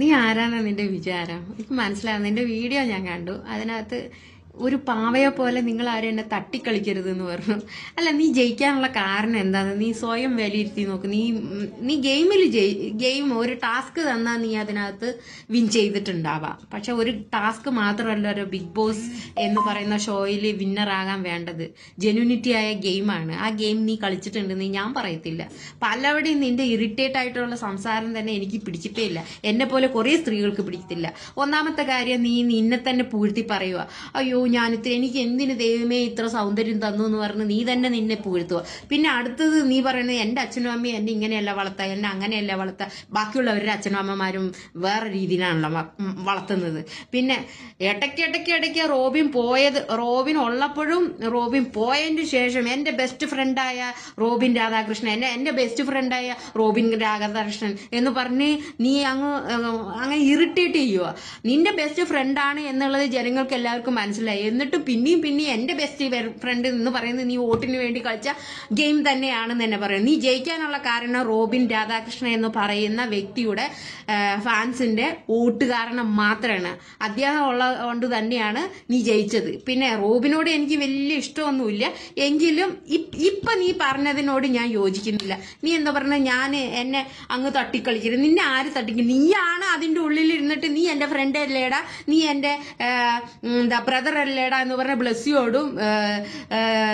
നീ ആരാണ് നിന്റെ വിചാരം എനിക്ക് മനസ്സിലാവും നിന്റെ വീഡിയോ ഞാൻ കണ്ടു അതിനകത്ത് ഒരു പാവയെ പോലെ നിങ്ങൾ ആരും എന്നെ തട്ടിക്കളിക്കരുത് എന്ന് പറഞ്ഞു അല്ല നീ ജയിക്കാനുള്ള കാരണം എന്താണ് നീ സ്വയം വിലയിരുത്തി നോക്ക് നീ നീ ഗെയിമിൽ ജയി ഗെയിം ഒരു ടാസ്ക് തന്നാൽ നീ അതിനകത്ത് വിൻ ചെയ്തിട്ടുണ്ടാവാം പക്ഷെ ഒരു ടാസ്ക് മാത്രമല്ല ഒരു ബിഗ് ബോസ് എന്ന് പറയുന്ന ഷോയിൽ വിന്നറാകാൻ വേണ്ടത് ജെനുനിറ്റി ആയ ഗെയിമാണ് ആ ഗെയിം നീ കളിച്ചിട്ടുണ്ടെന്ന് ഞാൻ പറയത്തില്ല പലവിടെയും നിന്റെ ഇറിറ്റേറ്റ് ആയിട്ടുള്ള സംസാരം തന്നെ എനിക്ക് പിടിച്ചിട്ടേ ഇല്ല എന്നെ പോലെ കുറേ സ്ത്രീകൾക്ക് പിടിക്കത്തില്ല ഒന്നാമത്തെ കാര്യം നീ നിന്നെ തന്നെ പൂഴ്ത്തി പറയുക അയ്യോ ഞാനിത്ര എനിക്ക് എന്തിന് ദൈവമേ ഇത്ര സൗന്ദര്യം തന്നു എന്ന് പറഞ്ഞ് നീ തന്നെ നിന്നെ പുകഴ്ത്തുക പിന്നെ അടുത്തത് നീ പറയുന്നത് എൻ്റെ അച്ഛനും അമ്മയും എന്നെ ഇങ്ങനെയല്ല വളർത്ത എന്നെ അങ്ങനെയല്ല വളർത്ത ബാക്കിയുള്ളവരുടെ അച്ഛനും അമ്മമാരും വേറെ രീതിയിലാണല്ലോ വളർത്തുന്നത് പിന്നെ ഇടയ്ക്ക് ഇടയ്ക്ക് ഇടയ്ക്ക് റോബിൻ പോയത് റോബിൻ ഉള്ളപ്പോഴും റോബിൻ പോയതിന് ശേഷം എൻ്റെ ബെസ്റ്റ് ഫ്രണ്ടായ റോബിൻ രാധാകൃഷ്ണൻ എൻ്റെ എൻ്റെ ബെസ്റ്റ് ഫ്രണ്ടായ റോബിൻ രാധാകൃഷ്ണൻ എന്ന് പറഞ്ഞ് നീ അങ്ങ് അങ്ങനെ ഇറിറ്റേറ്റ് ചെയ്യുക നിന്റെ ബെസ്റ്റ് ഫ്രണ്ടാണ് എന്നുള്ളത് ജനങ്ങൾക്ക് എല്ലാവർക്കും മനസ്സിലായി എന്നിട്ട് പിന്നെയും പിന്നെയും എന്റെ ബെസ്റ്റ് ഫ്രണ്ട് എന്ന് പറയുന്നത് നീ വോട്ടിന് വേണ്ടി കളിച്ച ഗെയിം തന്നെയാണെന്ന് തന്നെ പറയും നീ ജയിക്കാനുള്ള കാരണം റോബിൻ രാധാകൃഷ്ണൻ എന്ന് പറയുന്ന വ്യക്തിയുടെ ഫാൻസിന്റെ വോട്ട് കാരണം മാത്രമാണ് അദ്ദേഹം ഉള്ള കൊണ്ട് തന്നെയാണ് നീ ജയിച്ചത് പിന്നെ റോബിനോട് എനിക്ക് വലിയ ഇഷ്ടമൊന്നുമില്ല എങ്കിലും ഇപ്പൊ നീ പറഞ്ഞതിനോട് ഞാൻ യോജിക്കുന്നില്ല നീ എന്താ പറഞ്ഞ ഞാൻ എന്നെ അങ്ങ് തട്ടിക്കളിക്കരുത് നിന്നെ ആര് തട്ടിക്കും നീയാണ് അതിന്റെ ഉള്ളിൽ ഇരുന്നിട്ട് നീ എന്റെ ഫ്രണ്ട് അല്ലേടാ നീ എന്റെ എന്താ ബ്രദർ അല്ലേടാ എന്ന് പറഞ്ഞ ബ്ലസ്സിയോടും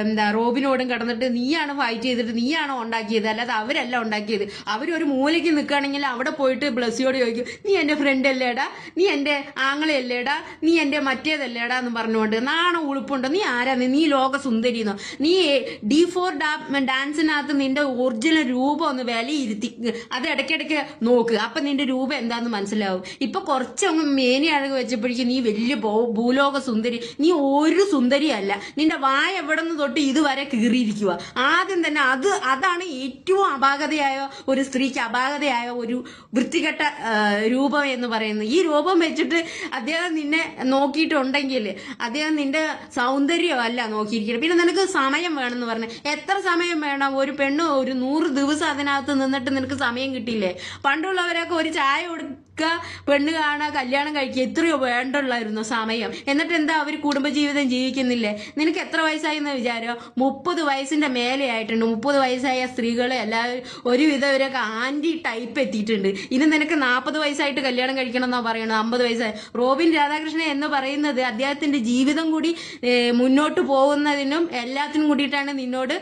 എന്താ റോബിനോടും കിടന്നിട്ട് നീയാണ് ഫൈറ്റ് ചെയ്തിട്ട് നീയാണോ ഉണ്ടാക്കിയത് അല്ലാതെ അവരല്ല ഉണ്ടാക്കിയത് അവരൊരു മൂലയ്ക്ക് നിൽക്കുകയാണെങ്കിൽ അവിടെ പോയിട്ട് ബ്ലസ്സിയോട് ചോദിക്കും നീ എൻ്റെ ഫ്രണ്ട് അല്ലേടാ നീ എൻ്റെ ആങ്ങളയല്ലേടാ നീ എൻ്റെ മറ്റേതല്ലേടാ എന്ന് പറഞ്ഞുകൊണ്ട് നാണോ ഉളുപ്പുണ്ടോ നീ ആരാ നീ ലോക സുന്ദരിന്നോ നീ ഡി ഫോർ ഡാൻസിനകത്ത് നിന്റെ ഒറിജിനൽ രൂപം ഒന്ന് വിലയിരുത്തി അത് ഇടയ്ക്കിടയ്ക്ക് നോക്ക് അപ്പൊ നിന്റെ രൂപം എന്താന്ന് മനസ്സിലാവും ഇപ്പൊ കുറച്ചങ്ങ് മേനി അഴക് വെച്ചപ്പോഴേക്കും നീ വലിയ ഭൂലോക സുന്ദരി നീ ഒരു സുന്ദരിയല്ല നിന്റെ വായ എവിടെ നിന്ന് തൊട്ട് ഇതുവരെ കീറിയിരിക്കുക ആദ്യം തന്നെ അത് അതാണ് ഏറ്റവും അപാകതയായ ഒരു സ്ത്രീക്ക് അപാകതയായ ഒരു വൃത്തികെട്ട രൂപം എന്ന് പറയുന്നത് ഈ രൂപം വെച്ചിട്ട് അദ്ദേഹം നിന്നെ നോക്കിയിട്ടുണ്ടെങ്കിൽ അദ്ദേഹം നിന്റെ സൗന്ദര്യം അല്ല നോക്കിയിരിക്കണം പിന്നെ നിനക്ക് സമയം വേണമെന്ന് പറഞ്ഞു എത്ര സമയം വേണം ഒരു പെണ്ണ് ഒരു നൂറ് ദിവസം അതിനകത്ത് നിന്നിട്ട് നിനക്ക് സമയം കിട്ടിയില്ലേ പണ്ടുള്ളവരൊക്കെ ഒരു ചായ മിക്ക പെണ്ണ് കാണാ കല്യാണം കഴിക്കുക എത്രയോ വേണ്ടുള്ളായിരുന്നു സമയം എന്നിട്ട് എന്താ അവർ കുടുംബജീവിതം ജീവിക്കുന്നില്ലേ നിനക്ക് എത്ര വയസ്സായെന്ന് വിചാരോ മുപ്പത് വയസ്സിന്റെ മേലെ ആയിട്ടുണ്ട് മുപ്പത് വയസ്സായ സ്ത്രീകളെ എല്ലാവരും ഒരുവിധം ഇവരൊക്കെ ആന്റി ടൈപ്പ് എത്തിയിട്ടുണ്ട് ഇനി നിനക്ക് നാൽപ്പത് വയസ്സായിട്ട് കല്യാണം കഴിക്കണം എന്നാ പറയണത് അമ്പത് വയസ്സായി റോബിൻ രാധാകൃഷ്ണൻ എന്ന് പറയുന്നത് അദ്ദേഹത്തിന്റെ ജീവിതം കൂടി മുന്നോട്ട് പോകുന്നതിനും എല്ലാത്തിനും കൂടിയിട്ടാണ് നിന്നോട്